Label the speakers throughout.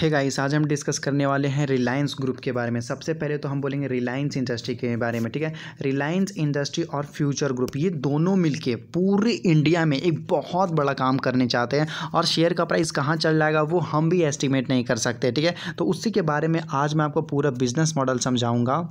Speaker 1: hey guys आज हम discuss करने वाले हैं रिलायंस ग्रुप के बारे में सबसे पहले तो हम बोलेंगे रिलायंस इंडस्ट्री के बारे में ठीक है रिलायंस इंडस्ट्री और फ्यूचर ग्रुप ये दोनों मिलके पूरे इंडिया में एक बहुत बड़ा काम करने चाहते हैं और शेयर का प्राइस कहाँ चल जाएगा वो हम भी एस्टिमेट नहीं कर सकते ठीक है तो उसी के बारे में आज मैं आपको पूरा बिजनेस मॉडल समझाऊँगा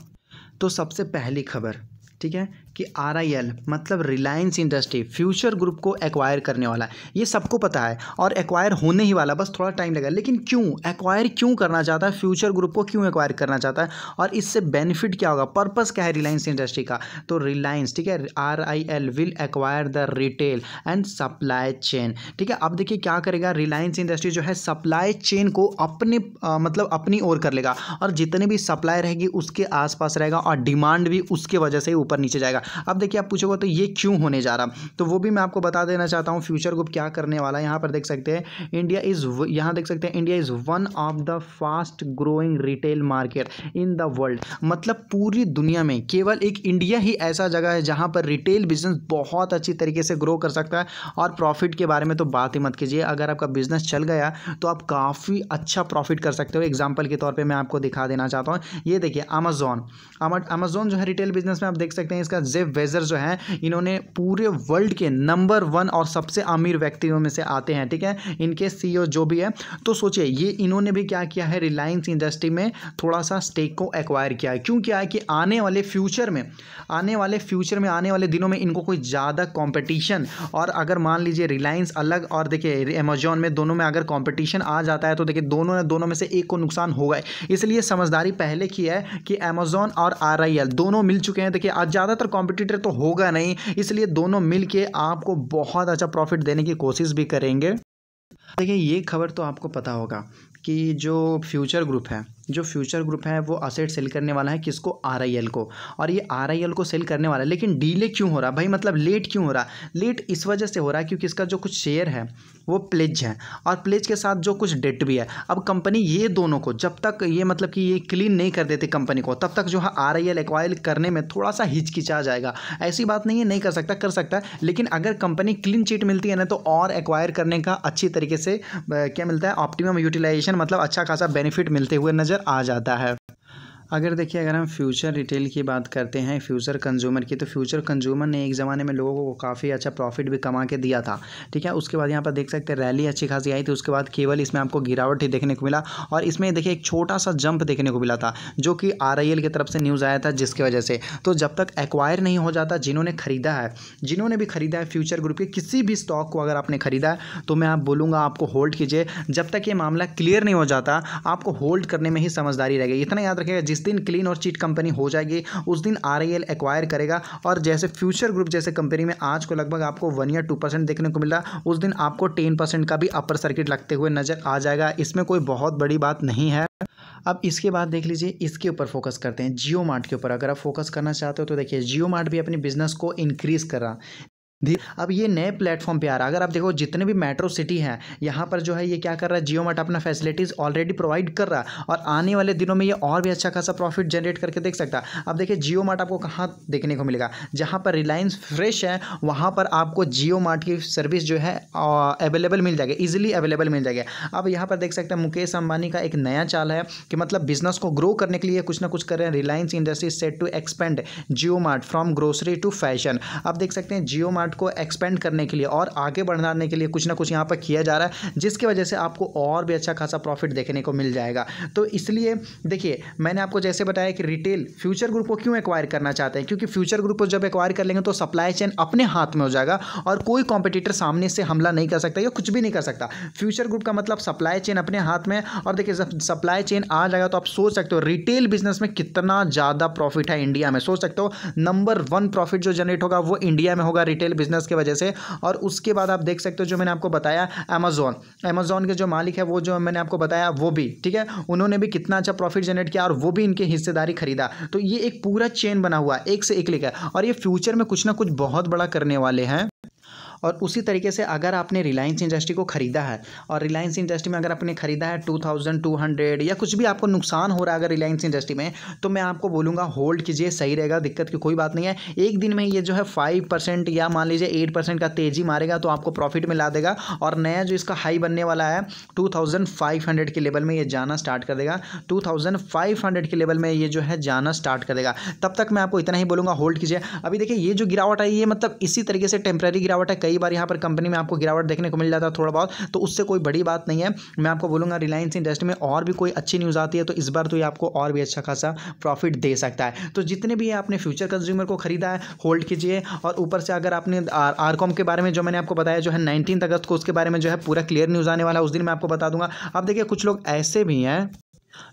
Speaker 1: तो सबसे पहली खबर ठीक है कि आर आई एल मतलब रिलायंस इंडस्ट्री फ्यूचर ग्रुप को एक्वायर करने वाला है ये सबको पता है और एक्वायर होने ही वाला बस थोड़ा टाइम लगेगा लेकिन क्यों एक्वायर क्यों करना चाहता है फ्यूचर ग्रुप को क्यों एक्वायर करना चाहता है और इससे बेनिफिट क्या होगा पर्पज़ क्या है रिलायंस इंडस्ट्री का तो रिलायंस ठीक है R I L will acquire the retail and supply chain ठीक है अब देखिए क्या करेगा रिलायंस इंडस्ट्री जो है सप्लाई चेन को अपने आ, मतलब अपनी ओर कर लेगा और जितने भी सप्लाई रहेगी उसके आसपास रहेगा और डिमांड भी उसके वजह से ही ऊपर नीचे जाएगा अब देखिए आप पूछोगे तो ये क्यों होने जा रहा तो वो भी मैं आपको बता देना चाहता हूँ फ्यूचर को क्या करने वाला है यहाँ पर देख सकते हैं इंडिया इज़ यहाँ देख सकते हैं India is one of the fast growing retail market in the world मतलब पूरी दुनिया में केवल एक इंडिया ही ऐसा जगह है जहाँ पर रिटेल बिजनेस बहुत अच्छी तरीके से ग्रो कर सकता है और प्रॉफिट के बारे में तो बात ही मत कीजिए अगर आपका बिजनेस चल गया तो आप काफ़ी अच्छा प्रॉफिट कर सकते हो एग्जाम्पल के तौर पर मैं आपको दिखा देना चाहता हूँ ये देखिए अमेजोन अमेजोन जो है रिटेल बिजनेस में आप देख सकते सकते हैं इसका जेब वेजर जो है इन्होंने पूरे वर्ल्ड के नंबर वन और सबसे अमीर व्यक्तियों में से आते हैं ठीक है इनके सी e जो भी है तो सोचिए ये इन्होंने भी क्या किया है रिलायंस इंडस्ट्री में थोड़ा सा स्टेक को एक्वायर किया है क्यों किया है कि आने वाले फ्यूचर में आने वाले फ्यूचर में आने वाले दिनों में इनको कोई ज़्यादा कॉम्पिटिशन और अगर मान लीजिए रिलायंस अलग और देखिए अमेजोन में दोनों में अगर कॉम्पिटिशन आ जाता है तो देखिए दोनों ने दोनों में से एक को नुकसान होगा इसलिए समझदारी पहले की है कि अमेजोन और आर दोनों मिल चुके हैं देखिए आज ज़्यादातर कॉम्पिटिटर तो होगा नहीं इसलिए दोनों मिल आपको बहुत अच्छा प्रॉफिट देने की कोशिश भी करेंगे देखिए ये खबर तो आपको पता होगा कि जो फ्यूचर ग्रुप है जो फ्यूचर ग्रुप है वो असेट सेल करने वाला है किसको आर को और ये आर को सेल करने वाला है लेकिन डीले क्यों हो रहा भाई मतलब लेट क्यों हो रहा लेट इस वजह से हो रहा है क्योंकि इसका जो कुछ शेयर है वो प्लेज है और प्लेज के साथ जो कुछ डेट भी है अब कंपनी ये दोनों को जब तक ये मतलब कि ये क्लीन नहीं कर देती कंपनी को तब तक जो है आर आई एक्वायर करने में थोड़ा सा हिचकिचा जाएगा ऐसी बात नहीं है नहीं कर सकता कर सकता है लेकिन अगर कंपनी क्लीन चिट मिलती है ना तो और एक्वायर करने का अच्छी तरीके से क्या मिलता है ऑप्टिमम यूटिलाइजेशन मतलब अच्छा खासा बेनिफिट मिलते हुए नजर आ जाता है अगर देखिए अगर हम फ्यूचर रिटेल की बात करते हैं फ्यूचर कंज्यूमर की तो फ्यूचर कंज्यूमर ने एक ज़माने में लोगों को काफ़ी अच्छा प्रॉफिट भी कमा के दिया था ठीक है उसके बाद यहाँ पर देख सकते हैं रैली अच्छी खासी आई थी उसके बाद केवल इसमें आपको गिरावट ही देखने को मिला और इसमें देखिए एक छोटा सा जंप देखने को मिला था जो कि आर की तरफ से न्यूज़ आया था जिसकी वजह से तो जब तक एक्वायर नहीं हो जाता जिन्होंने खरीदा है जिन्होंने भी खरीदा है फ्यूचर ग्रुप के किसी भी स्टॉक को अगर आपने खरीदा है तो मैं आप बोलूँगा आपको होल्ड कीजिए जब तक ये मामला क्लियर नहीं हो जाता आपको होल्ड करने में ही समझदारी रहेगी इतना याद रखेगा जिस जिस दिन क्लीन और चीट कंपनी हो जाएगी उस दिन आर एक्वायर करेगा और जैसे फ्यूचर ग्रुप जैसे कंपनी में आज को लगभग आपको वन या टू परसेंट देखने को मिल रहा उस दिन आपको टेन परसेंट का भी अपर सर्किट लगते हुए नज़र आ जाएगा इसमें कोई बहुत बड़ी बात नहीं है अब इसके बाद देख लीजिए इसके ऊपर फोकस करते हैं जियो मार्ट के ऊपर अगर आप फोकस करना चाहते हो तो देखिए जियो मार्ट भी अपने बिजनेस को इंक्रीज़ कर रहा अब ये नए प्लेटफॉर्म पे आ रहा है अगर आप देखो जितने भी मेट्रो सिटी हैं यहाँ पर जो है ये क्या कर रहा है जियो मार्ट अपना फैसिलिटीज़ ऑलरेडी प्रोवाइड कर रहा है और आने वाले दिनों में ये और भी अच्छा खासा प्रॉफिट जनरेट करके देख सकता है अब देखिए जियो मार्ट आपको कहाँ देखने को मिलेगा जहाँ पर रिलायंस फ्रेश है वहाँ पर आपको जियो मार्ट की सर्विस जो है अवेलेबल मिल जाएगी ईजिली अवेलेबल मिल जाएगी अब यहाँ पर देख सकते हैं मुकेश अंबानी का एक नया चाल है कि मतलब बिजनेस को ग्रो करने के लिए कुछ ना कुछ कर रहे हैं Reliance industries set to expand Jio mart from grocery to fashion अब देख सकते हैं जियो मार्ट पार्ट को एक्सपेंड करने के लिए और आगे बढ़ाने के लिए कुछ ना कुछ यहाँ पर किया जा रहा है जिसकी वजह से आपको और भी अच्छा खासा प्रॉफिट देखने को मिल जाएगा तो इसलिए देखिए मैंने आपको जैसे बताया कि रिटेल फ्यूचर ग्रुप को क्यों एक्वायर करना चाहते हैं क्योंकि फ्यूचर ग्रुप को जब एक्वायर कर लेंगे तो सप्लाई चेन अपने हाथ में हो जाएगा और कोई कॉम्पिटिटर सामने से हमला नहीं कर सकता या कुछ भी नहीं कर सकता फ्यूचर ग्रुप का मतलब सप्लाई चेन अपने हाथ में और देखिए जब सप्लाई चेन आ जाएगा तो आप सोच सकते हो रिटेल बिजनेस में कितना ज़्यादा प्रॉफिट है इंडिया में सोच सकते हो नंबर वन प्रॉफिट जो जनरेट होगा वो इंडिया में होगा रिटेल बिजनेस की वजह से और उसके बाद आप देख सकते हो जो मैंने आपको बताया अमेजोन अमेजोन के जो मालिक है वो जो मैंने आपको बताया वो भी ठीक है उन्होंने भी कितना अच्छा प्रॉफिट जनरेट किया और वो भी इनके हिस्सेदारी खरीदा तो ये एक पूरा चेन बना हुआ एक से एक लिखा और ये फ्यूचर में कुछ ना कुछ बहुत बड़ा करने वाले हैं और उसी तरीके से अगर आपने रिलायंस इंडस्ट्री को ख़रीदा है और रिलायंस इंडस्ट्री में अगर आपने ख़रीदा है टू थाउजेंड टू हंड्रेड या कुछ भी आपको नुकसान हो रहा है अगर रिलायंस इंडस्ट्री में तो मैं आपको बोलूँगा होल्ड कीजिए सही रहेगा दिक्कत की कोई बात नहीं है एक दिन में ये जो है फाइव परसेंट या मान लीजिए एट परसेंट का तेज़ी मारेगा तो आपको प्रॉफिट में ला देगा और नया जो इसका हाई बनने वाला है टू थाउजेंड फाइव हंड्रेड के लेवल में ये जाना स्टार्ट कर देगा टू थाउजेंड फाइव हंड्रेड के लेवल में ये जो है जाना स्टार्ट कर देगा तब तक मैं आपको इतना ही बोलूँगा होल्ड कीजिए अभी देखिए ये जो गिरावट आई ये मतलब इसी तरीके से टेम्प्रेरी गिरावट है कई बार यहाँ पर कंपनी में आपको गिरावट देखने को मिल जाता है थोड़ा बहुत तो उससे कोई बड़ी बात नहीं है मैं आपको बोलूँगा रिलायंस इंडस्ट्री में और भी कोई अच्छी न्यूज़ आती है तो इस बार तो ये आपको और भी अच्छा खासा प्रॉफिट दे सकता है तो जितने भी आपने फ्यूचर कंज्यूमर को खरीदा है होल्ड कीजिए और ऊपर से अगर आपने आरकॉम के बारे में जो मैंने आपको बताया जो है नाइनटीन अगस्त को उसके बारे में जो है पूरा क्लियर न्यूज़ आने वाला उस दिन मैं आपको बता दूंगा अब देखिए कुछ लोग ऐसे भी हैं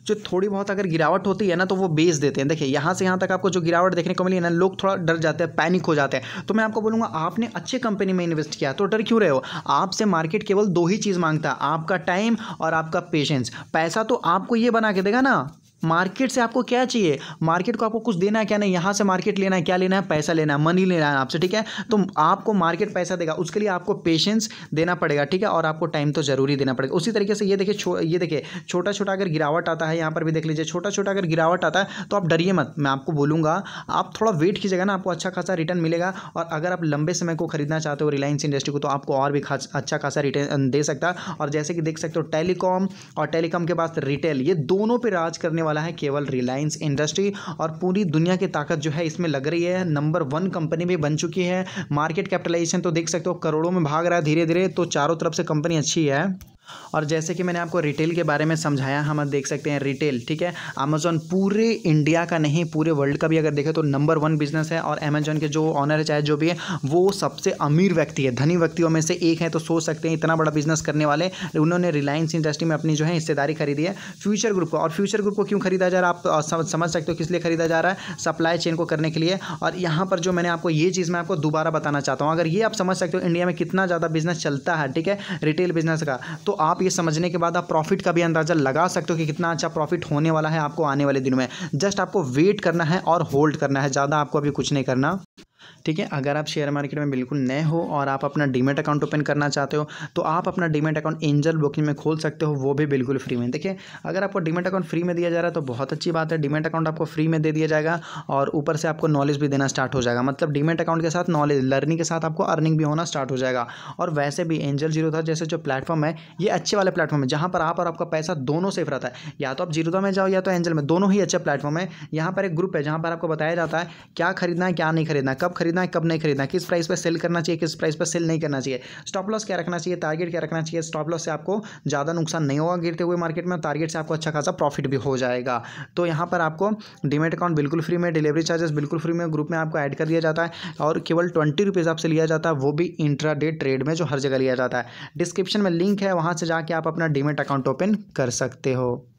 Speaker 1: जो थोड़ी बहुत अगर गिरावट होती है ना तो वो बेच देते हैं देखिए यहाँ से यहाँ तक आपको जो गिरावट देखने को मिली है ना लोग थोड़ा डर जाते हैं पैनिक हो जाते हैं तो मैं आपको बोलूँगा आपने अच्छे कंपनी में इन्वेस्ट किया तो डर क्यों रहे हो आपसे मार्केट केवल दो ही चीज़ मांगता है आपका टाइम और आपका पेशेंस पैसा तो आपको ये बना के देगा ना मार्केट से आपको क्या चाहिए मार्केट को आपको कुछ देना है क्या नहीं यहाँ से मार्केट लेना है क्या लेना है पैसा लेना है मनी लेना है आपसे ठीक है तो आपको मार्केट पैसा देगा उसके लिए आपको पेशेंस देना पड़ेगा ठीक है और आपको टाइम तो जरूरी देना पड़ेगा उसी तरीके से ये देखिए ये देखिए छोटा छोटा अगर गिरावट आता है यहाँ पर भी देख लीजिए छोटा छोटा अगर गिरावट आता है तो आप डरिए मत मैं आपको बोलूँगा आप थोड़ा वेट कीजिएगा ना आपको अच्छा खासा रिटर्न मिलेगा और अगर आप लंबे समय को खरीदना चाहते हो रिलायंस इंडस्ट्री को तो आपको और भी अच्छा खासा रिटर्न दे सकता है और जैसे कि देख सकते हो टेलीकॉम और टेलीकॉम के बाद रिटेल ये दोनों पर राज करने वाला है केवल रिलायंस इंडस्ट्री और पूरी दुनिया की ताकत जो है इसमें लग रही है नंबर वन कंपनी भी बन चुकी है मार्केट कैपिटलाइजेशन तो देख सकते हो करोड़ों में भाग रहा है धीरे धीरे तो चारों तरफ से कंपनी अच्छी है और जैसे कि मैंने आपको रिटेल के बारे में समझाया हम देख सकते हैं रिटेल ठीक है अमेजोन पूरे इंडिया का नहीं पूरे वर्ल्ड का भी अगर देखें तो नंबर वन बिजनेस है और अमेजोन के जो ऑनर है चाहे जो भी है वो सबसे अमीर व्यक्ति है धनी व्यक्तियों में से एक है तो सोच सकते हैं इतना बड़ा बिजनेस करने वाले उन्होंने रिलायंस इंडस्ट्री में अपनी जो है हिस्सेदारी खरीदी है फ्यूचर ग्रुप को और फ्यूचर ग्रुप को क्यों खरीदा जा रहा है आप समझ सकते हो किस लिए खरीदा जा रहा है सप्लाई चेन को करने के लिए और यहाँ पर जो मैंने आपको ये चीज़ मैं आपको दोबारा बताना चाहता हूँ अगर ये आप समझ सकते हो इंडिया में कितना ज़्यादा बिजनेस चलता है ठीक है रिटेल बिजनेस का तो आप ये समझने के बाद आप प्रॉफिट का भी अंदाज़ा लगा सकते हो कि कितना अच्छा प्रॉफिट होने वाला है आपको आने वाले दिनों में जस्ट आपको वेट करना है और होल्ड करना है ज़्यादा आपको अभी कुछ नहीं करना ठीक है अगर आप शेयर मार्केट में बिल्कुल नए हो और आप अपना डीमेट अकाउंट ओपन करना चाहते हो तो आप अपना डीमेट अकाउंट एंजल बुकिंग में खोल सकते हो वो भी बिल्कुल फ्री में देखिए अगर आपको डीमेट अकाउंट फ्री में दिया जा रहा है तो बहुत अच्छी बात है डीमेट अकाउंट आपको फ्री में दे दिया जाएगा और ऊपर से आपको नॉलेज भी देना स्टार्ट हो जाएगा मतलब डीमेट अकाउंट के साथ नॉलेज लर्निंग के साथ आपको अर्निंग भी होना स्टार्ट हो जाएगा और वैसे भी एंजल जीरो था जैसे जो प्लेटफॉर्म है ये अच्छे वाले प्लेटफॉर्म है जहाँ पर आप और आपका पैसा दोनों सेफ रहता है या तो आप जीरोधा में जाओ या तो एंजल में दोनों ही अच्छा प्लेटफॉर्म है यहाँ पर एक ग्रुप है जहाँ पर आपको बताया जाता है क्या खरीदना है क्या नहीं खरीदना खरीदना कब खरीदना है कब नहीं खरीदना किस प्राइस पर सेल करना चाहिए किस प्राइस पर सेल नहीं करना चाहिए स्टॉप लॉस क्या रखना चाहिए टारगेट क्या रखना चाहिए स्टॉप लॉस से आपको ज़्यादा नुकसान नहीं होगा गिरते हुए मार्केट में टारगेट से आपको अच्छा खासा प्रॉफिट भी हो जाएगा तो यहाँ पर आपको डिमेट अकाउंट बिल्कुल फ्री में डिलीवरी चार्जेस बिल्कुल फ्री में ग्रुप में आपको ऐड कर दिया जाता है और केवल ट्वेंटी रुपीज़ आपसे लिया जाता है वो भी इंट्रा ट्रेड में जो हर जगह लिया जाता है डिस्क्रिप्शन में लिंक है वहाँ से जाके आप अपना डिमेट अकाउंट ओपन कर सकते हो